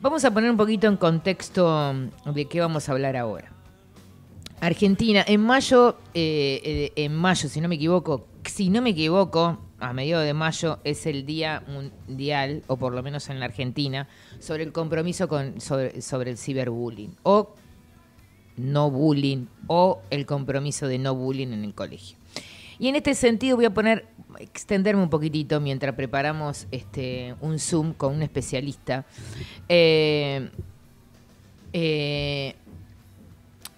Vamos a poner un poquito en contexto mm, de qué vamos a hablar ahora. Argentina, en mayo, eh, eh, en mayo, si no me equivoco, si no me equivoco, a mediados de mayo es el Día Mundial, o por lo menos en la Argentina, sobre el compromiso con, sobre, el ciberbullying, o no bullying, o el compromiso de no bullying en el colegio. Y en este sentido voy a poner extenderme un poquitito mientras preparamos este, un Zoom con un especialista. Eh, eh,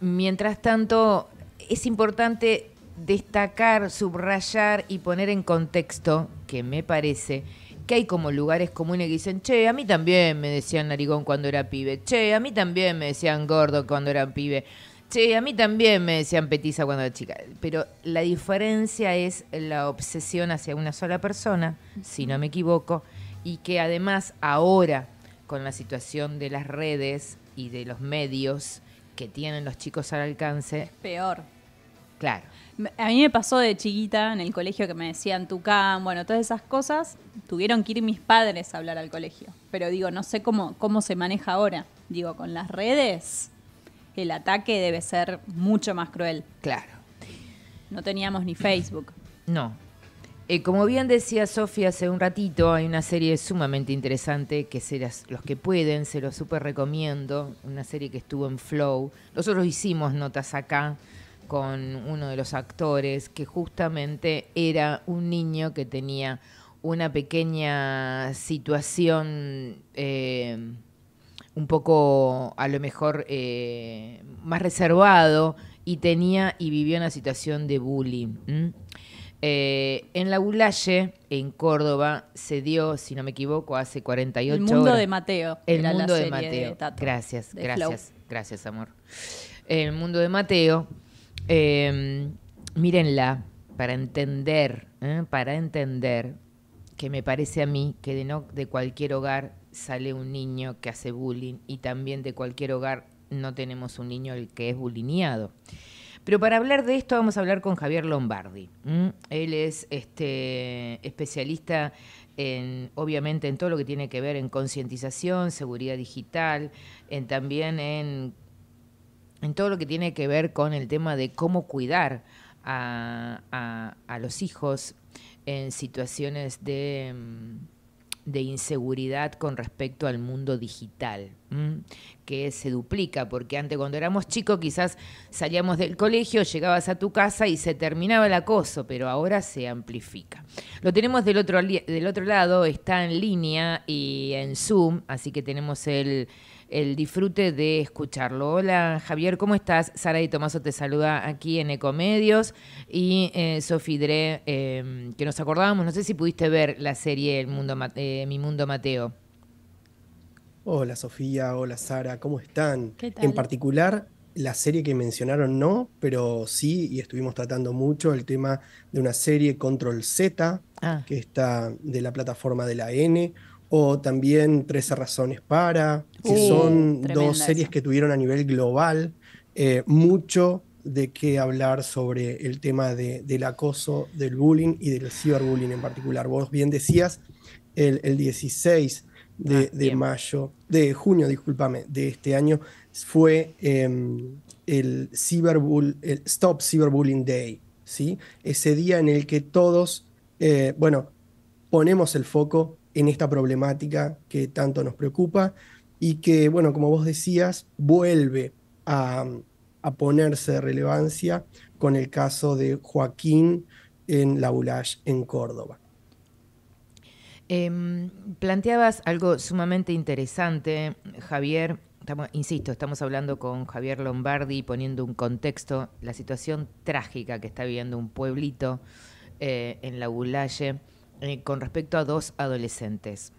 mientras tanto, es importante destacar, subrayar y poner en contexto, que me parece, que hay como lugares comunes que dicen, che, a mí también me decían narigón cuando era pibe, che, a mí también me decían gordo cuando era pibe. Sí, a mí también me decían petiza cuando era chica, pero la diferencia es la obsesión hacia una sola persona, si no me equivoco, y que además ahora, con la situación de las redes y de los medios que tienen los chicos al alcance... Es peor. Claro. A mí me pasó de chiquita en el colegio que me decían Tucán, bueno, todas esas cosas, tuvieron que ir mis padres a hablar al colegio. Pero digo, no sé cómo, cómo se maneja ahora. Digo, con las redes el ataque debe ser mucho más cruel. Claro. No teníamos ni Facebook. No. Eh, como bien decía Sofía hace un ratito, hay una serie sumamente interesante que serás los que pueden, se lo súper recomiendo. Una serie que estuvo en Flow. Nosotros hicimos notas acá con uno de los actores que justamente era un niño que tenía una pequeña situación. Eh, un poco a lo mejor eh, más reservado y tenía y vivió una situación de bullying. Eh, en la Gulaye, en Córdoba, se dio, si no me equivoco, hace 48 horas. El mundo de Mateo. El mundo de Mateo. gracias, gracias, gracias, amor. El mundo de Mateo, em, mírenla para entender, ¿eh? para entender que me parece a mí que de, no, de cualquier hogar sale un niño que hace bullying y también de cualquier hogar no tenemos un niño el que es bulineado. Pero para hablar de esto vamos a hablar con Javier Lombardi. Él es este, especialista en, obviamente, en todo lo que tiene que ver en concientización, seguridad digital, en, también en, todo lo que tiene que ver con el tema de cómo cuidar a los hijos en situaciones de de inseguridad con respecto al mundo digital, que se duplica, porque antes cuando éramos chicos quizás salíamos del colegio, llegabas a tu casa y se terminaba el acoso, pero ahora se amplifica. Lo tenemos del otro, del otro lado, está en línea y en Zoom, así que tenemos el el disfrute de escucharlo. Hola Javier, ¿cómo estás? Sara y Tomaso te saluda aquí en Ecomedios y eh, Sofidre, eh, que nos acordábamos, no sé si pudiste ver la serie el Mundo eh, Mi Mundo Mateo. Hola Sofía, hola Sara, ¿cómo están? En particular, la serie que mencionaron no, pero sí, y estuvimos tratando mucho el tema de una serie Control Z, ah. que está de la plataforma de la N, o también 13 razones para, que uh, son dos series que tuvieron a nivel global eh, mucho de qué hablar sobre el tema del acoso, del bullying y del ciberbullying en particular. Vos bien decías, el, 16 de, ah, mayo, de junio, discúlpame, de este año, fue em, el, Stop Cyberbullying Day, ¿sí? Ese día en el que todos, eh, bueno, ponemos el foco en esta problemática que tanto nos preocupa y que, bueno, como vos decías, vuelve a, ponerse de relevancia con el caso de Joaquín en La en Córdoba. Em, planteabas algo sumamente interesante, Javier. insisto, estamos hablando con Javier Lombardi poniendo un contexto, la situación trágica que está viviendo un pueblito eh, en La Boulaye eh, con respecto a dos adolescentes.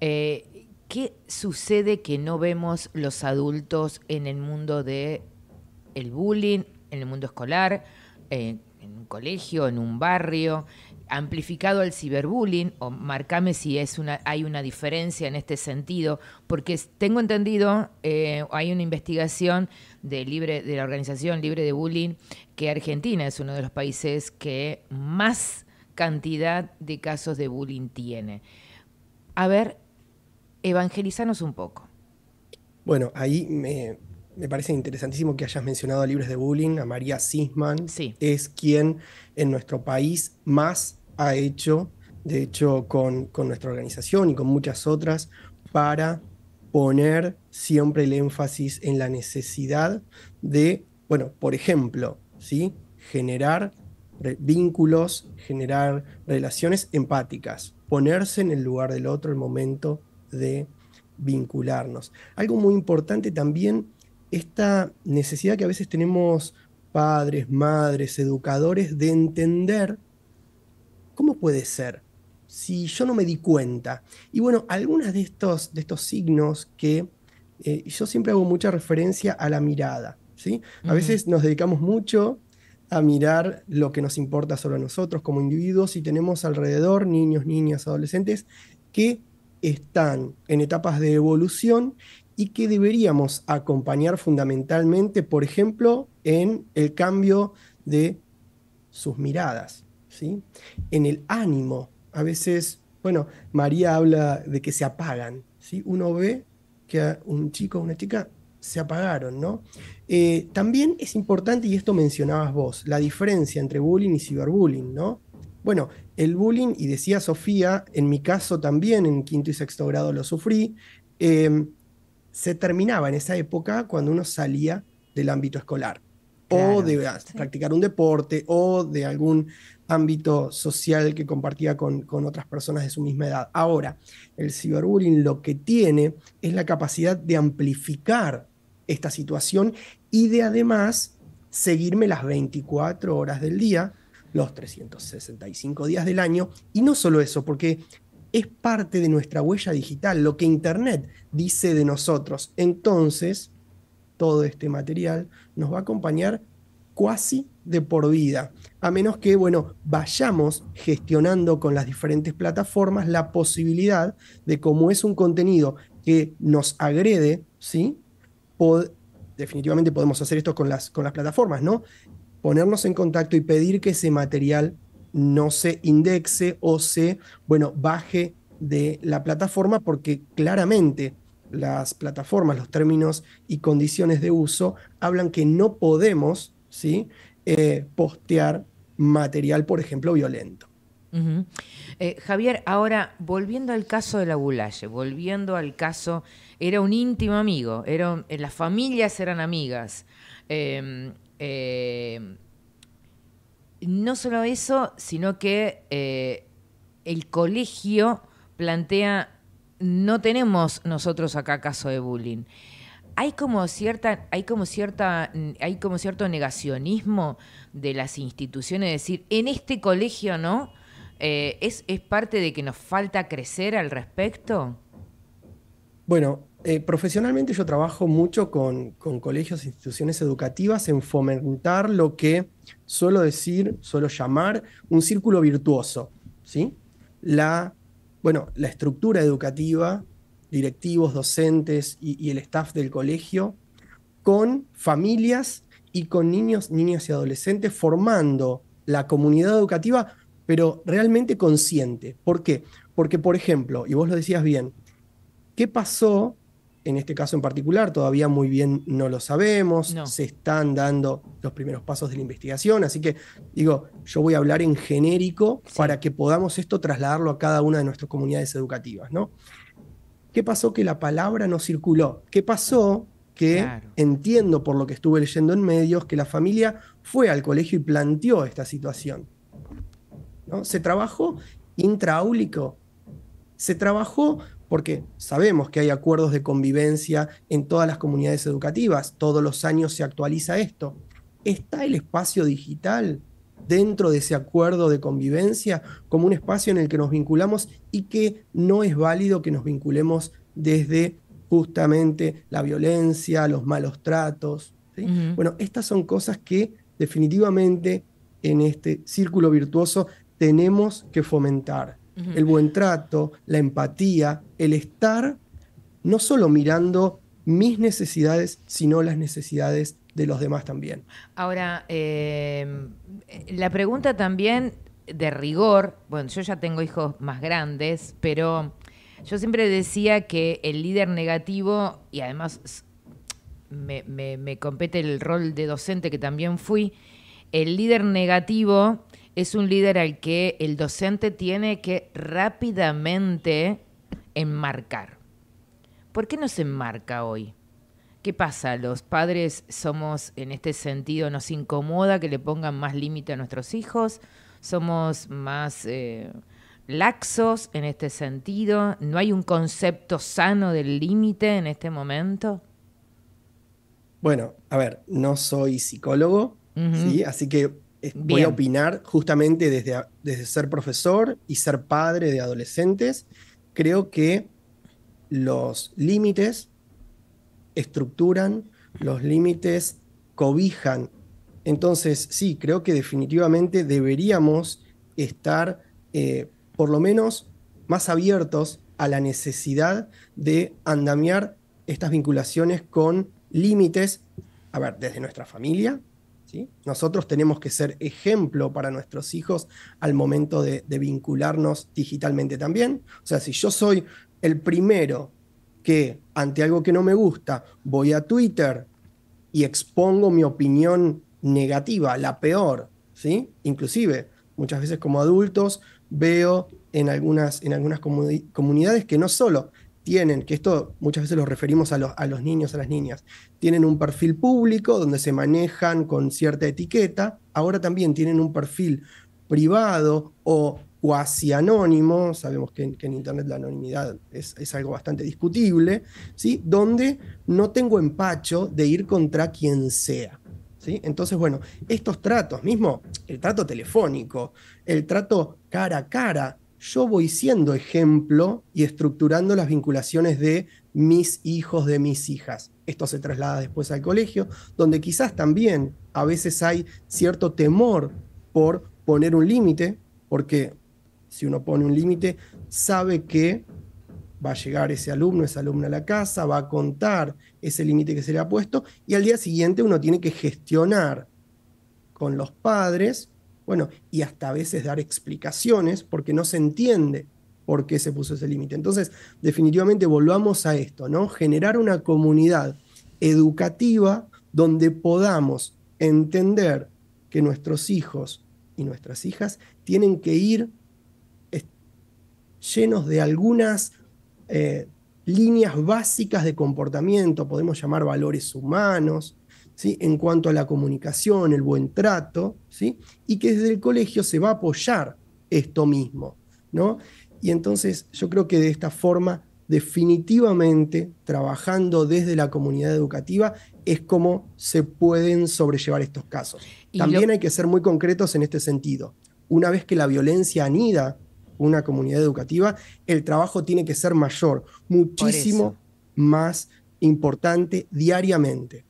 Eh, ¿Qué sucede que no vemos los adultos en el mundo de el bullying, en el mundo escolar, en un colegio, en un barrio, amplificado al ciberbullying? O marcame si es una, hay una diferencia en este sentido, porque tengo entendido, eh, hay una investigación de, libre, de la organización Libre de Bullying, que Argentina es uno de los países que más cantidad de casos de bullying tiene. A ver, evangelizanos un poco. Bueno, ahí me, parece interesantísimo que hayas mencionado a Libres de Bullying, a María Sisman. Sí. Es quien en nuestro país más ha hecho, de hecho, con, con nuestra organización y con muchas otras, para poner siempre el énfasis en la necesidad de, bueno, por ejemplo, ¿sí? generar vínculos, generar relaciones empáticas, ponerse en el lugar del otro el momento de vincularnos. Algo muy importante también, esta necesidad que a veces tenemos padres, madres, educadores, de entender cómo puede ser si yo no me di cuenta. Y bueno, algunos de estos, de estos signos que eh, yo siempre hago mucha referencia a la mirada. ¿sí? A veces nos dedicamos mucho a mirar lo que nos importa solo a nosotros como individuos y tenemos alrededor niños, niñas, adolescentes que están en etapas de evolución y que deberíamos acompañar fundamentalmente, por ejemplo, en el cambio de sus miradas, ¿sí? en el ánimo. A veces, bueno, María habla de que se apagan. ¿sí? Uno ve que un chico o una chica se apagaron, ¿no? Eh, también es importante, y esto mencionabas vos, la diferencia entre bullying y ciberbullying, ¿no? Bueno, el bullying, y decía Sofía, en mi caso también en quinto y sexto grado lo sufrí, em, se terminaba en esa época cuando uno salía del ámbito escolar o de practicar un deporte o de algún ámbito social que compartía con, con, otras personas de su misma edad. Ahora, el ciberbullying lo que tiene es la capacidad de amplificar esta situación y de además seguirme las 24 horas del día, los 365 días del año. Y no solo eso, porque es parte de nuestra huella digital, lo que Internet dice de nosotros. Entonces, todo este material nos va a acompañar casi de por vida, a menos que, bueno, vayamos gestionando con las diferentes plataformas la posibilidad de cómo es un contenido que nos agrede, ¿sí? definitivamente podemos hacer esto con las, con las plataformas, ¿no? Ponernos en contacto y pedir que ese material no se indexe o se, bueno, baje de la plataforma porque claramente las plataformas, los términos y condiciones de uso hablan que no podemos, ¿sí? Eh, postear material, por ejemplo, violento. Eh, Javier, ahora, volviendo al caso de la Bulalle, volviendo al caso, era un íntimo amigo, era, eh, las familias eran amigas. Em, eh, no solo eso, sino que el colegio plantea, no tenemos nosotros acá caso de bullying hay como cierta hay como cierta hay como cierto negacionismo de las instituciones decir en este colegio no eh, ¿es, parte de que nos falta crecer al respecto? Bueno, eh, profesionalmente yo trabajo mucho con, colegios e instituciones educativas en fomentar lo que suelo decir, suelo llamar un círculo virtuoso. ¿sí? La, bueno, la estructura educativa, directivos, docentes y, el staff del colegio, con familias y con niños, y adolescentes, formando la comunidad educativa pero realmente consciente. ¿Por qué? Porque, por ejemplo, y vos lo decías bien, ¿qué pasó en este caso en particular? Todavía muy bien no lo sabemos, se están dando los primeros pasos de la investigación, así que digo, yo voy a hablar en genérico para que podamos esto trasladarlo a cada una de nuestras comunidades educativas, ¿Qué pasó que la palabra no circuló? ¿Qué pasó que entiendo por lo que estuve leyendo en medios que la familia fue al colegio y planteó esta situación? Se trabajó intraáulico, se trabajó porque sabemos que hay acuerdos de convivencia en todas las comunidades educativas, todos los años se actualiza esto. ¿Está el espacio digital dentro de ese acuerdo de convivencia como un espacio en el que nos vinculamos y que no es válido que nos vinculemos desde justamente la violencia, los malos tratos? Bueno, estas son cosas que definitivamente en este círculo virtuoso tenemos que fomentar. El buen trato, la empatía, el estar no solo mirando mis necesidades, sino las necesidades de los demás también. Ahora, em, la pregunta también de rigor, bueno, yo ya tengo hijos más grandes, pero yo siempre decía que el líder negativo, y además me compete el rol de docente que también fui, el líder negativo es un líder al que el docente tiene que rápidamente enmarcar. ¿Por qué no se enmarca hoy? ¿Qué pasa? Los padres somos, en este sentido, nos incomoda que le pongan más límite a nuestros hijos, somos más eh, laxos en este sentido, no hay un concepto sano del límite en este momento. Bueno, a ver, no soy psicólogo, así que voy a opinar justamente desde, ser profesor y ser padre de adolescentes. Creo que los límites estructuran, los límites cobijan. Entonces, sí, creo que definitivamente deberíamos estar eh, por lo menos más abiertos a la necesidad de andamiar estas vinculaciones con límites, a ver, desde nuestra familia, nosotros tenemos que ser ejemplo para nuestros hijos al momento de, vincularnos digitalmente también. O sea, si yo soy el primero que ante algo que no me gusta voy a Twitter y expongo mi opinión negativa, la peor, ¿sí? Inclusive, muchas veces como adultos veo en algunas, en algunas comunidades que no solo tienen, que esto muchas veces lo referimos a, a los niños, a las niñas, tienen un perfil público donde se manejan con cierta etiqueta, ahora también tienen un perfil privado o cuasi anónimo, sabemos que, en Internet la anonimidad es, algo bastante discutible, ¿sí? donde no tengo empacho de ir contra quien sea. ¿sí? Entonces, bueno, estos tratos, mismo el trato telefónico, el trato cara a cara, yo voy siendo ejemplo y estructurando las vinculaciones de mis hijos, de mis hijas. Esto se traslada después al colegio, donde quizás también a veces hay cierto temor por poner un límite, porque si uno pone un límite, sabe que va a llegar ese alumno, esa alumna a la casa, va a contar ese límite que se le ha puesto y al día siguiente uno tiene que gestionar con los padres bueno, y hasta a veces dar explicaciones porque no se entiende por qué se puso ese límite. Entonces, definitivamente volvamos a esto, ¿no? Generar una comunidad educativa donde podamos entender que nuestros hijos y nuestras hijas tienen que ir eh, llenos de algunas eh, líneas básicas de comportamiento, podemos llamar valores humanos, en cuanto a la comunicación, el buen trato, ¿sí? y que desde el colegio se va a apoyar esto mismo. Y entonces yo creo que de esta forma, definitivamente, trabajando desde la comunidad educativa, es como se pueden sobrellevar estos casos. También hay que ser muy concretos en este sentido. Una vez que la violencia anida una comunidad educativa, el trabajo tiene que ser mayor, muchísimo más importante diariamente.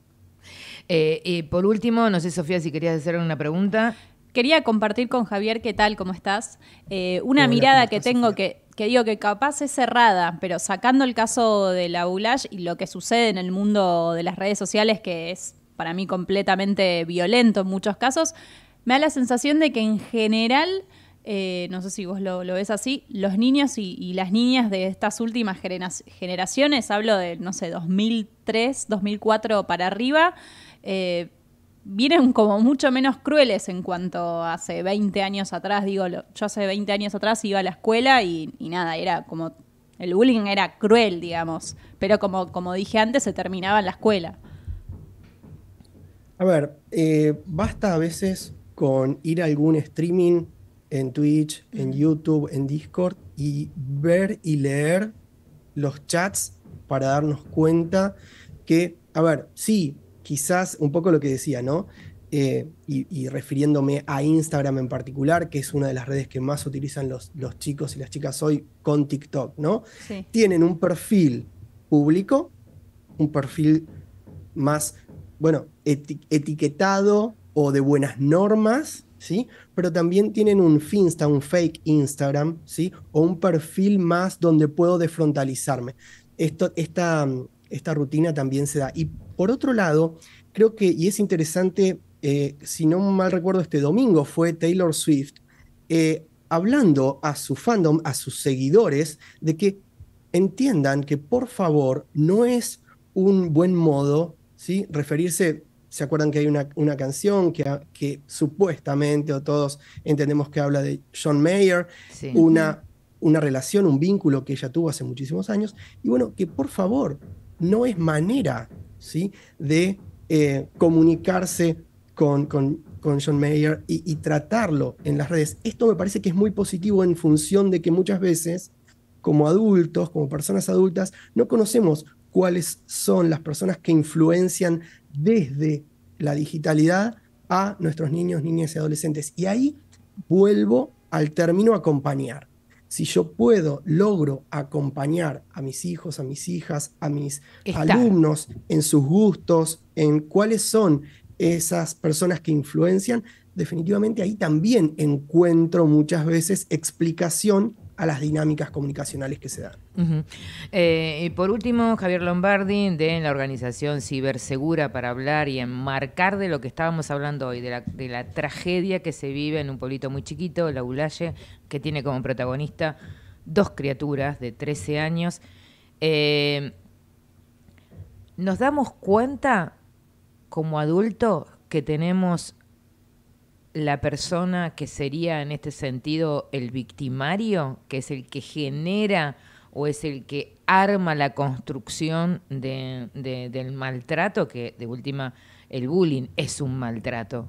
Eh, y por último, no sé, Sofía, si querías hacer una pregunta. Quería compartir con Javier, ¿qué tal? ¿Cómo estás? Eh, una mirada que tengo que, digo que capaz es cerrada, pero sacando el caso de la Boulash y lo que sucede en el mundo de las redes sociales, que es para mí completamente violento en muchos casos, me da la sensación de que en general, eh, no sé si vos lo, ves así, los niños y, y, las niñas de estas últimas generaciones, hablo de, no sé, 2003, 2004 para arriba, eh, vienen como mucho menos crueles en cuanto hace 20 años atrás. Digo, yo hace 20 años atrás iba a la escuela y, nada, era como. El bullying era cruel, digamos. Pero como, como dije antes, se terminaba en la escuela. A ver, eh, basta a veces con ir a algún streaming en Twitch, en mm. YouTube, en Discord y ver y leer los chats para darnos cuenta que, a ver, sí, quizás un poco lo que decía, ¿no? Eh, y, refiriéndome a Instagram en particular, que es una de las redes que más utilizan los, chicos y las chicas hoy con TikTok, ¿no? Tienen un perfil público, un perfil más, bueno, etiquetado o de buenas normas, ¿sí? Pero también tienen un Finsta, un fake Instagram, ¿sí? O un perfil más donde puedo desfrontalizarme. Esto, esta, esta rutina también se da. Y por otro lado, creo que, y es interesante, eh, si no mal recuerdo, este domingo fue Taylor Swift eh, hablando a su fandom, a sus seguidores, de que entiendan que por favor no es un buen modo ¿sí? referirse ¿Se acuerdan que hay una, una canción que, que, supuestamente, o todos entendemos que habla de John Mayer, una, una relación, un vínculo que ella tuvo hace muchísimos años? Y bueno, que por favor no es manera ¿sí? de eh, comunicarse con, con, John Mayer y, y, tratarlo en las redes. Esto me parece que es muy positivo en función de que muchas veces, como adultos, como personas adultas, no conocemos cuáles son las personas que influencian desde la digitalidad a nuestros niños, niñas y adolescentes. Y ahí vuelvo al término acompañar si yo puedo, logro acompañar a mis hijos, a mis hijas, a mis alumnos en sus gustos, en cuáles son esas personas que influencian, definitivamente ahí también encuentro muchas veces explicación a las dinámicas comunicacionales que se dan. Eh, y por último, Javier Lombardi, de la organización Cibersegura, para hablar y enmarcar de lo que estábamos hablando hoy, de la, tragedia que se vive en un pueblito muy chiquito, La Ulaye, que tiene como protagonista dos criaturas de 13 años. Eh, nos damos cuenta como adultos que tenemos la persona que sería en este sentido el victimario, que es el que genera o es el que arma la construcción del maltrato, que de última el bullying es un maltrato?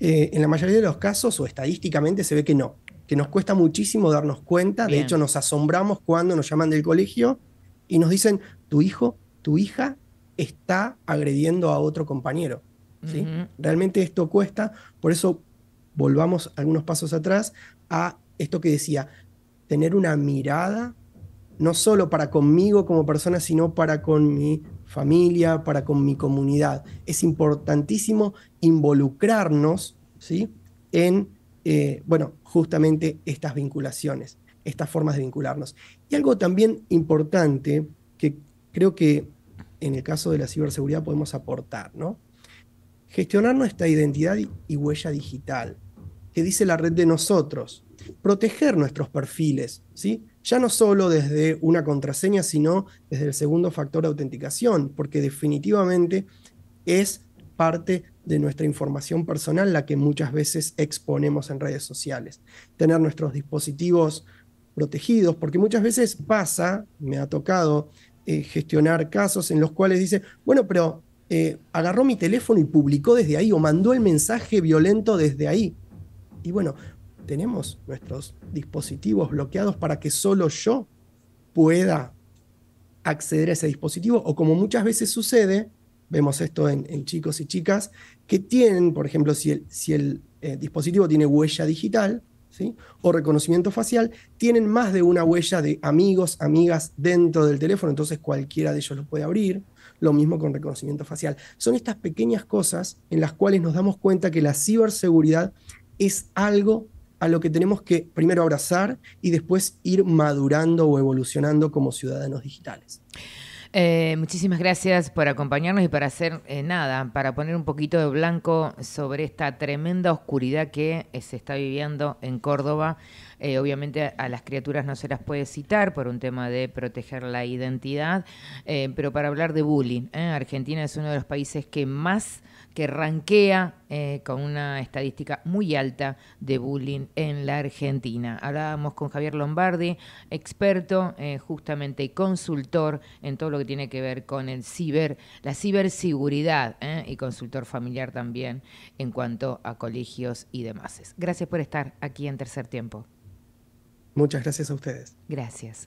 Eh, en la mayoría de los casos o estadísticamente se ve que no, que nos cuesta muchísimo darnos cuenta, de hecho nos asombramos cuando nos llaman del colegio y nos dicen, tu hijo, tu hija está agrediendo a otro compañero. Realmente esto cuesta, por eso volvamos algunos pasos atrás a esto que decía, tener una mirada, no solo para conmigo como persona, sino para con mi familia, para con mi comunidad. Es importantísimo involucrarnos ¿sí? en, eh, bueno, justamente estas vinculaciones, estas formas de vincularnos. Y algo también importante que creo que en el caso de la ciberseguridad podemos aportar, ¿no? Gestionar nuestra identidad y huella digital, que dice la red de nosotros. Proteger nuestros perfiles, ¿sí? ya no solo desde una contraseña, sino desde el segundo factor de autenticación, porque definitivamente es parte de nuestra información personal la que muchas veces exponemos en redes sociales. Tener nuestros dispositivos protegidos, porque muchas veces pasa, me ha tocado eh, gestionar casos en los cuales dice, bueno, pero eh, agarró mi teléfono y publicó desde ahí o mandó el mensaje violento desde ahí. Y bueno, tenemos nuestros dispositivos bloqueados para que solo yo pueda acceder a ese dispositivo o como muchas veces sucede, vemos esto en, chicos y chicas, que tienen, por ejemplo, si el, si el eh, dispositivo tiene huella digital ¿sí? o reconocimiento facial, tienen más de una huella de amigos, amigas dentro del teléfono, entonces cualquiera de ellos lo puede abrir lo mismo con reconocimiento facial. Son estas pequeñas cosas en las cuales nos damos cuenta que la ciberseguridad es algo a lo que tenemos que primero abrazar y después ir madurando o evolucionando como ciudadanos digitales. Eh, muchísimas gracias por acompañarnos y para hacer eh, nada, para poner un poquito de blanco sobre esta tremenda oscuridad que se está viviendo en Córdoba eh, obviamente a las criaturas no se las puede citar por un tema de proteger la identidad, eh, pero para hablar de bullying, ¿eh? Argentina es uno de los países que más que ranquea con una estadística muy alta de bullying en la Argentina. Hablábamos con Javier Lombardi, experto justamente y consultor en todo lo que tiene que ver con el ciber, la ciberseguridad y consultor familiar también en cuanto a colegios y demás. Gracias por estar aquí en Tercer Tiempo. Muchas gracias a ustedes. Gracias.